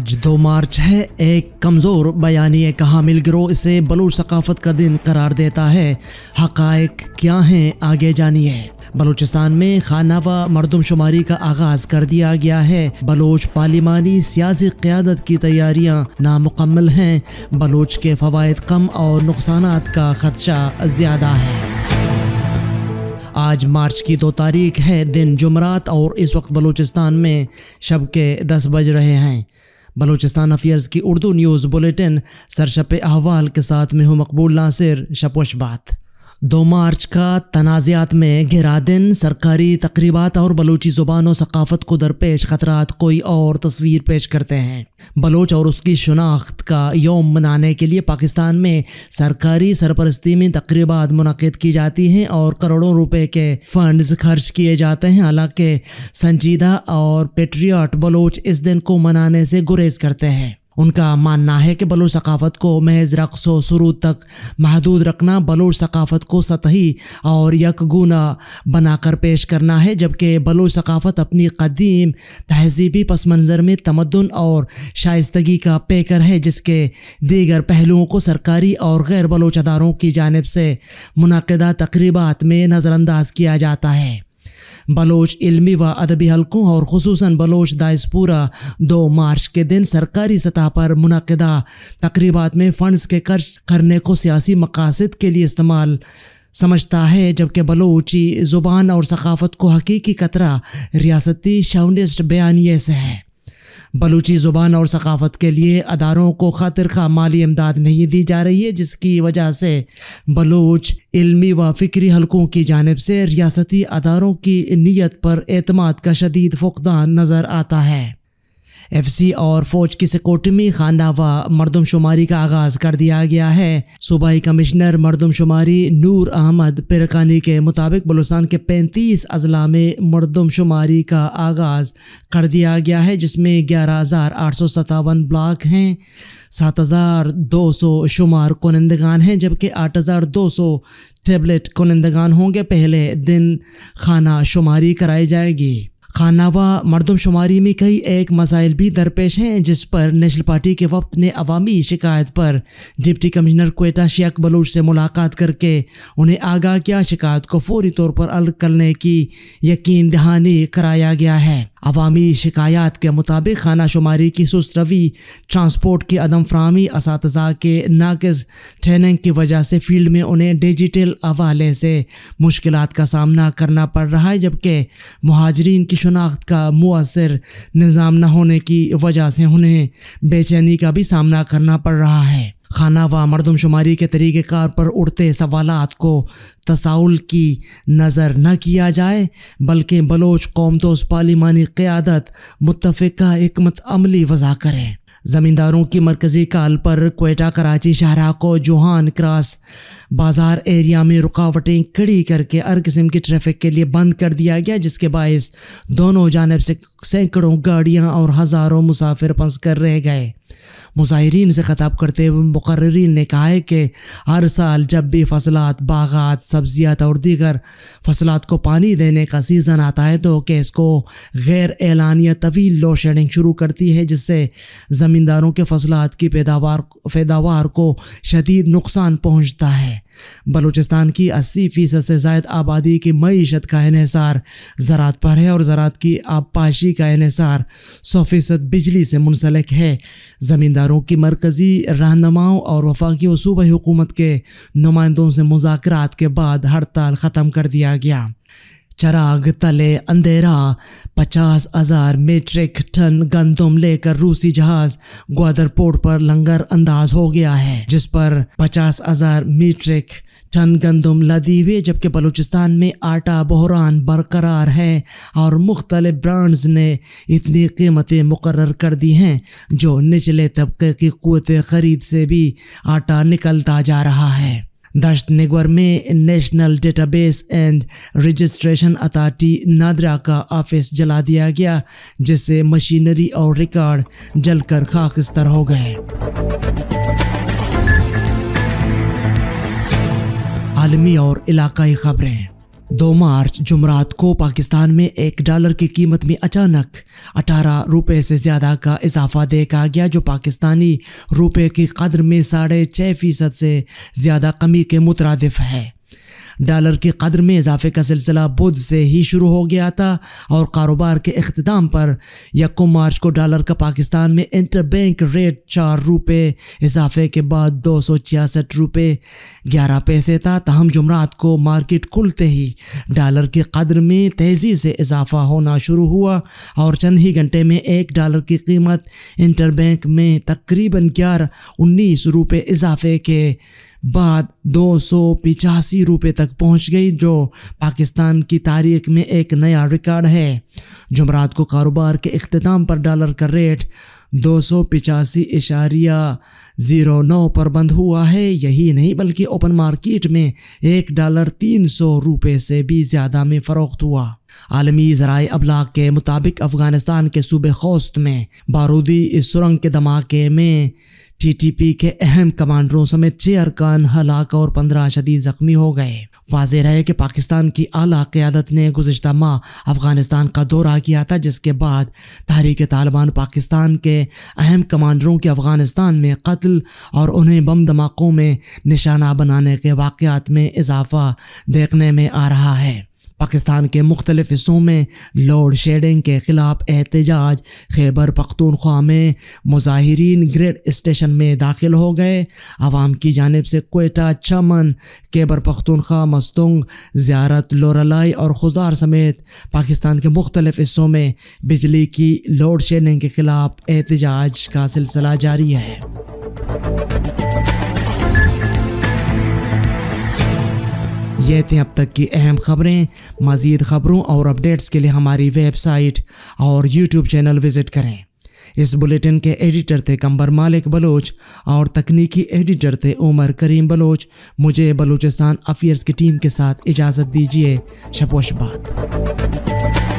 आज दो मार्च है एक कमज़ोर बयानी कहा मिल ग्रो इसे बलूच सकाफत का दिन करार देता है हकायक क्या हैं आगे जानिए बलूचिस्तान में खाना व मरदमशुमारी का आगाज कर दिया गया है बलोच पार्लिमानी सियासी क्यादत की तैयारियां नामुकम्मल हैं बलोच के फ़वाद कम और नुकसान का खदशा ज़्यादा है आज मार्च की दो तारीख है दिन जुमरात और इस वक्त बलूचिस्तान में शब के दस बज रहे हैं बलोचिस्तान अफेयर्स की उर्दू न्यूज़ बुलेटिन सरशप अहवाल के साथ में हूँ मकबूल नासिर बात दो मार्च का तनाज़ात में घिरा दिन सरकारी तकरीबा और बलोची ज़ुबान और सकाफ़त को दरपेश ख़तरा कोई और तस्वीर पेश करते हैं बलोच और उसकी शनाख्त का योम मनाने के लिए पाकिस्तान में सरकारी सरपरस्ती में तकरीबा मनद की जाती हैं और करोड़ों रुपए के फंड्स खर्च किए जाते हैं हालांकि संजीदा और पेट्रियाट बलोच इस दिन को मनाने से गुरेज करते हैं उनका मानना है कि बलोच सकाफ़त को महज रक़्स व सरूद तक महदूद रखना बलोच सकाफ़त को सतही और यकगुना बनाकर पेश करना है जबकि बलोच सकाफ़त अपनी कदीम तहजीबी पस मंज़र में तमदन और शाइस्तगी का पेकर है जिसके दीगर पहलुओं को सरकारी और गैर बलोच अदारों की जानब से मुनदा तकरीबा में नज़रअंदाज किया जाता है बलोच इलमी व अदबी हलकों और खसूस बलोच दाइसपूरा दो मार्च के दिन सरकारी सतह पर मनदा तकरीबा में फ़ंडस के खर्च करने को सियासी मकासद के लिए इस्तेमाल समझता है जबकि बलोची ज़ुबान और सकाफ़त को हकीकी कतरा रियासती शौनिस्ट बयानी से है बलूची ज़ुबान और सकाफ़त के लिए अदारों को खातिर खा माली इमदाद नहीं दी जा रही है जिसकी वजह से बलूच इलमी व फ़िक्री हलकों की जानब से रियासती अदारों की नीयत पर अतमाद का शदीद फुकदान नज़र आता है एफ सी और फौज की सिकोटमी खाना व मरदमशुमारी का आगाज़ कर दिया गया है सूबाई कमिश्नर मरदमशुमारी नूर अहमद पिरकानी के मुताबिक बलूचिस्तान के पैंतीस अजला में मरदमशुमारी का आगाज़ कर दिया गया है जिसमें ग्यारह हज़ार आठ सौ सतावन ब्लाक हैं सात हज़ार दो सौ शुमार कुनंदगान हैं जबकि आठ हज़ार दो सौ टेबलेट कुनंदगान होंगे पहले दिन खाना शुमारी कराई जाएगी खानावा मरदमशुमारी में कई एक मसाइल भी दरपेश हैं जिस पर नेशनल पार्टी के वक्त ने अवामी शिकायत पर डिप्टी कमिश्नर कोयटा शेख बलूच से मुलाकात करके उन्हें आगाह किया शिकायत को फौरी तौर पर हल करने की यकीन दहानी कराया गया है अवामी शिकायात के मुताबिक खाना शुमारी की सुस्त रवि ट्रांसपोर्ट की अदम फ्राहमी इस के नाकज ट्रेनिंग की वजह से फील्ड में उन्हें डिजिटल हवाले से मुश्किल का सामना करना पड़ रहा है जबकि महाजरीन की शनाख्त का मؤसर निज़ाम न होने की वजह से उन्हें बेचैनी का भी सामना करना पड़ रहा है खाना व मरदमशुमारी के तरीक़ार पर उड़ते सवाल को तसाउल की नज़र न किया जाए बल्कि बलोच कौम तो उस पालिमानी क़्यादत मुतफ़ा एकमत अमली वज़ा करें ज़मींदारों की मरकज़ी काल पर कोयटा कराची शाहरा को जोहान क्रॉस बाज़ार एरिया में रुकावटें खड़ी करके हर किस्म की ट्रैफिक के लिए बंद कर दिया गया जिसके बायस दोनों जानब से सैकड़ों गाड़ियाँ और हज़ारों मुसाफिर फंस कर रह गए मुजाहरीन से ख़ताब करते हुए मुकर्रीन ने कहा है कि हर साल जब भी फसलात बागात सब्जियात और दीगर फसलात को पानी देने का सीज़न आता है तो कि इसको गैर एलानिया तवील लो शेडिंग शुरू करती है जिससे ज़मींदारों के फसलात की पैदावार पैदावार को शदीद नुकसान पहुँचता है बलूचिस्तान की अस्सी फीसद से जायद आबादी की मीशत का इसार ज़रात पर है और ज़रात की आबपाशी का इसार सौ फीसद बिजली से मुंसलिक है ज़मींदारों की मरकज़ी रहनुमाओं और वफाकी व हुकूमत के नुमाइंदों से मुजाकर के बाद हड़ताल ख़त्म कर दिया गया चराग तले अंधेरा पचास हजार मीट्रिक टन गंदम लेकर रूसी जहाज ग्वादर पोर्ट पर लंगर अंदाज हो गया है जिस पर पचास हजार मीट्रिक टन गंदम लदी हुई जबकि बलूचिस्तान में आटा बहरान बरकरार है और मुख्तलिफ ब्रांड्स ने इतनी कीमतें मुकर कर दी हैं जो निचले तबके की कुत ख़रीद से भी आटा निकलता जा रहा है नेगवर में national database and registration authority NADRA का ऑफिस जला दिया गया जिससे मशीनरी और रिकॉर्ड जलकर खाकस्तर हो गए आलमी और इलाकई ख़बरें दो मार्च जुमरात को पाकिस्तान में एक डॉलर की कीमत में अचानक अठारह रुपये से ज़्यादा का इजाफा देखा गया जो पाकिस्तानी रुपये की कदर में साढ़े छः फ़ीसद से ज़्यादा कमी के मुतरदफ है डॉलर की कदर में इजाफे का सिलसिला बुध से ही शुरू हो गया था और कारोबार के अख्ताम पर यको मार्च को डॉलर का पाकिस्तान में इंटरबैंक रेट चार रुपये इजाफे के बाद दो सौ छियासठ रुपये ग्यारह पैसे था तहम जुमरात को मार्केट खुलते ही डॉलर की कदर में तेज़ी से इजाफा होना शुरू हुआ और चंद ही घंटे में एक डॉलर की कीमत इंटरबैंक में तकरीबन ग्यारह उन्नीस रुपये इजाफे के बाद दो सौ पिचासी रुपये तक पहुंच गई जो पाकिस्तान की तारीख में एक नया रिकॉर्ड है जमरात को कारोबार के अख्ताम पर डॉलर का रेट दो सौ इशारिया ज़ीरो नौ पर बंद हुआ है यही नहीं बल्कि ओपन मार्केट में एक डॉलर तीन सौ रुपये से भी ज़्यादा में फ़रोख्त हुआ आलमी ज़राए अबलाग के मुताबिक अफ़गानिस्तान के सूबे खोस्त में बारूदी इस सुरंग के धमाके में टीटीपी के अहम कमांडरों समेत छह अरकान हलाक और पंद्रह शदीद जख्मी हो गए वाज रहे कि पाकिस्तान की आला क्यादत ने गुजशत माह अफगानिस्तान का दौरा किया था जिसके बाद तहरीक तालिबान पाकिस्तान के अहम कमांडरों के अफगानिस्तान में कत्ल और उन्हें बम धमाकों में निशाना बनाने के वाक़ात में इजाफा देखने में आ रहा है पाकिस्तान के मुख्तलिफ़ हिस्सों में लोड शेडिंग के ख़िलाफ़ एहतजाज खैबर पख्तूनख्वा में मुजाहरीन ग्रेड स्टेशन में दाखिल हो गए आवाम की जानब से कोयटा चमन खैबर पख्तूनख्वा मस्तुंग ज़्यारत लोरलाई और खुजार समेत पाकिस्तान के मुख्तलिफ़ हिस्सों में बिजली की लोड शेडिंग के ख़िलाफ़ एहतजाज का सिलसिला जारी है यह थे अब तक की अहम खबरें मज़ीद खबरों और अपडेट्स के लिए हमारी वेबसाइट और यूट्यूब चैनल विज़िट करें इस बुलेटिन के एडिटर थे कंबर मालिक बलोच और तकनीकी एडिटर थे उमर करीम बलोच मुझे बलूचिस्तान अफेयर्स की टीम के साथ इजाज़त दीजिए शपोशबाद